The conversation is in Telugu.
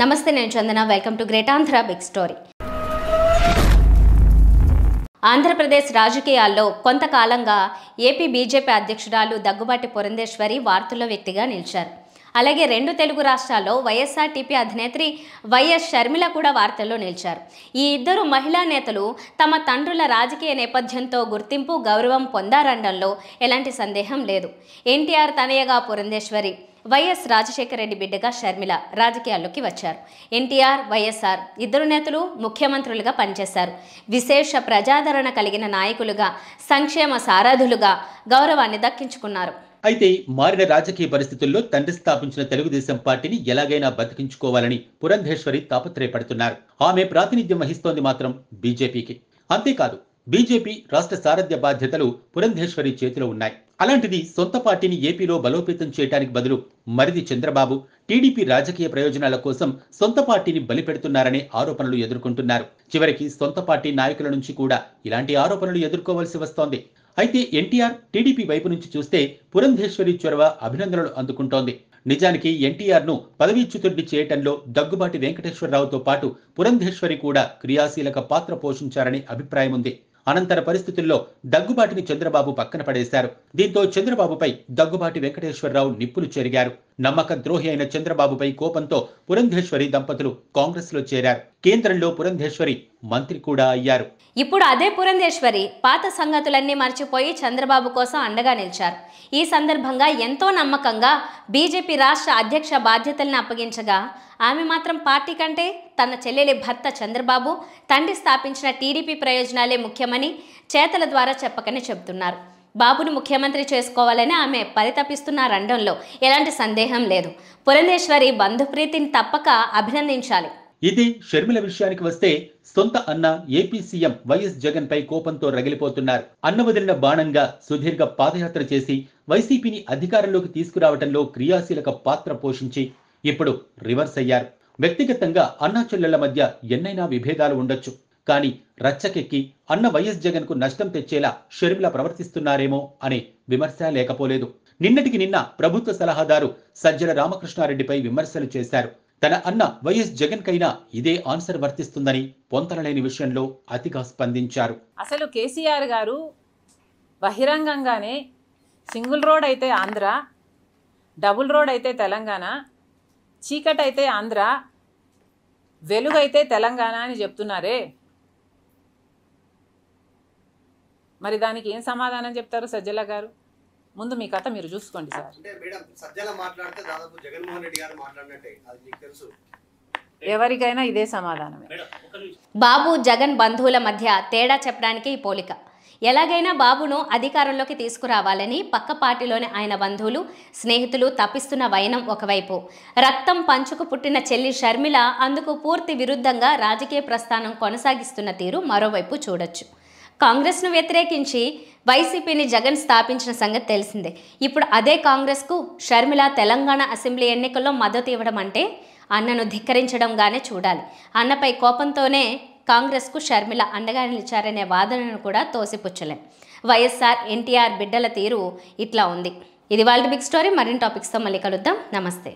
నమస్తే నేను చందన welcome to great Andhra big story Andhra Pradesh రాజకీయాల్లో కొంతకాలంగా ఏపీ బీజేపీ అధ్యక్షురాలు దగ్గుబాటి పురంధేశ్వరి వార్తల్లో వ్యక్తిగా నిలిచారు అలాగే రెండు తెలుగు రాష్ట్రాల్లో వైఎస్ఆర్టీపీ అధినేత్రి వైఎస్ షర్మిల కూడా వార్తల్లో నిలిచారు ఈ ఇద్దరు మహిళా నేతలు తమ తండ్రుల రాజకీయ నేపథ్యంతో గుర్తింపు గౌరవం పొందారనడంలో ఎలాంటి సందేహం లేదు ఎన్టీఆర్ తనయగా పురంధేశ్వరి వైఎస్ రాజశేఖర రెడ్డి బిడ్డగా షర్మిల రాజకీయాల్లోకి వచ్చారు ఎన్టీఆర్ వైఎస్ఆర్ ఇద్దరు నేతలు ముఖ్యమంత్రులుగా పనిచేశారు విశేష ప్రజాదరణ కలిగిన నాయకులుగా సంక్షేమ సారథులుగా గౌరవాన్ని దక్కించుకున్నారు అయితే మారిన రాజకీయ పరిస్థితుల్లో తండ్రి స్థాపించిన తెలుగుదేశం పార్టీని ఎలాగైనా బతికించుకోవాలని పురంధేశ్వరి తాపత్రయపడుతున్నారు ఆమె ప్రాతినిధ్యం వహిస్తోంది మాత్రం బీజేపీకి అంతేకాదు బీజేపీ రాష్ట్ర సారథ్య బాధ్యతలు పురంధేశ్వరి చేతిలో ఉన్నాయి అలాంటిది సొంత పార్టీని ఏపీలో బలోపేతం చేయడానికి బదులు మరిది చంద్రబాబు టీడీపీ రాజకీయ ప్రయోజనాల కోసం సొంత పార్టీని బలిపెడుతున్నారనే ఆరోపణలు ఎదుర్కొంటున్నారు చివరికి సొంత పార్టీ నాయకుల నుంచి కూడా ఇలాంటి ఆరోపణలు ఎదుర్కోవాల్సి వస్తోంది అయితే ఎన్టీఆర్ టీడీపీ వైపు నుంచి చూస్తే పురంధేశ్వరి చొరవ అభినందనలు అందుకుంటోంది నిజానికి ఎన్టీఆర్ను పదవీచ్యుతుడిని చేయటంలో దగ్గుబాటి వెంకటేశ్వరరావుతో పాటు పురంధేశ్వరి కూడా క్రియాశీలక పాత్ర పోషించారనే అభిప్రాయం ఉంది అనంతర పరిస్థితుల్లో దగ్గుబాటిని చంద్రబాబు పక్కన పడేశారు దీంతో చంద్రబాబుపై దగ్గుబాటి వెంకటేశ్వరరావు నిప్పులు చెరిగారు నమ్మక ద్రోహి అయిన చంద్రబాబుపై కోపంతో పురంధేశ్వరి దంపతులు కాంగ్రెస్లో చేరారు కేంద్రంలో పురంధేశ్వరి మంత్రి కూడా అయ్యారు ఇప్పుడు అదే పురంధేశ్వరి పాత సంగతులన్నీ మర్చిపోయి చంద్రబాబు కోసం అండగా నిలిచారు ఈ సందర్భంగా ఎంతో నమ్మకంగా బీజేపీ రాష్ట్ర అధ్యక్ష బాధ్యతల్ని అప్పగించగా ఆమె మాత్రం పార్టీ కంటే తన చెల్లెలి భర్త చంద్రబాబు తండ్రి స్థాపించిన టీడీపీ ప్రయోజనాలే ముఖ్యమని చేతల ద్వారా చెప్పకనే చెబుతున్నారు బాబును ముఖ్యమంత్రి చేసుకోవాలని ఆమె పరితపిస్తున్న రండంలో ఎలాంటి సందేహం లేదు పురంధేశ్వరి బంధుప్రీతిని తప్పక అభినందించాలి ఇది షర్మిల విషయానికి వస్తే సొంత అన్న ఏపీ సీఎం వైఎస్ జగన్ పై కోపంతో రగిలిపోతున్నారు అన్న వదిలిన బాణంగా సుదీర్ఘ పాదయాత్ర చేసి వైసీపీని అధికారంలోకి తీసుకురావడంలో క్రియాశీలక పాత్ర పోషించి ఇప్పుడు రివర్స్ అయ్యారు వ్యక్తిగతంగా అన్నా చెల్లెళ్ల మధ్య ఎన్నైనా విభేదాలు ఉండొచ్చు కానీ రచ్చకెక్కి అన్న వైఎస్ జగన్ కు నష్టం తెచ్చేలా షర్మిల ప్రవర్తిస్తున్నారేమో అనే విమర్శ లేకపోలేదు నిన్నటికి నిన్న ప్రభుత్వ సలహాదారు సజ్జల రామకృష్ణారెడ్డిపై విమర్శలు చేశారు తన అన్న వైఎస్ జగన్ కైనా ఇదే ఆన్సర్ వర్తిస్తుందని పొంతనలేని విషయంలో అతిగా స్పందించారు అసలు కేసీఆర్ గారు బహిరంగంగానే సింగిల్ రోడ్ అయితే ఆంధ్ర డబుల్ రోడ్ అయితే తెలంగాణ చీకటైతే ఆంధ్ర వెలుగైతే తెలంగాణ అని చెప్తున్నారే మరి దానికి ఏం సమాధానం చెప్తారు సజ్జల గారు ముందు మీ కథ మీరు చూసుకోండి సార్ సజ్జల మాట్లాడితే దాదాపు జగన్మోహన్ రెడ్డి గారు మాట్లాడినట్టే అది మీకు తెలుసు ఎవరికైనా ఇదే సమాధానమే బాబు జగన్ బంధువుల మధ్య తేడా చెప్పడానికి ఈ పోలిక ఎలాగైనా బాబును అధికారంలోకి తీసుకురావాలని పక్క పార్టీలోని ఆయన బంధువులు స్నేహితులు తప్పిస్తున్న వైనం ఒకవైపు రక్తం పంచుకు పుట్టిన చెల్లి షర్మిల అందుకు పూర్తి విరుద్ధంగా రాజకీయ ప్రస్థానం కొనసాగిస్తున్న తీరు మరోవైపు చూడొచ్చు కాంగ్రెస్ను వ్యతిరేకించి వైసీపీని జగన్ స్థాపించిన సంగతి తెలిసిందే ఇప్పుడు అదే కాంగ్రెస్కు షర్మిల తెలంగాణ అసెంబ్లీ ఎన్నికల్లో మద్దతు ఇవ్వడం అంటే అన్నను ధిక్కరించడంగానే చూడాలి అన్నపై కోపంతోనే కాంగ్రెస్కు షర్మిల అండగా నిలిచారనే వాదనను కూడా తోసిపుచ్చలేం వైఎస్ఆర్ ఎన్టీఆర్ బిడ్డల తీరు ఇట్లా ఉంది ఇది వాళ్ళ బిగ్ స్టోరీ మరిన్ని టాపిక్స్తో మళ్ళీ కలుద్దాం నమస్తే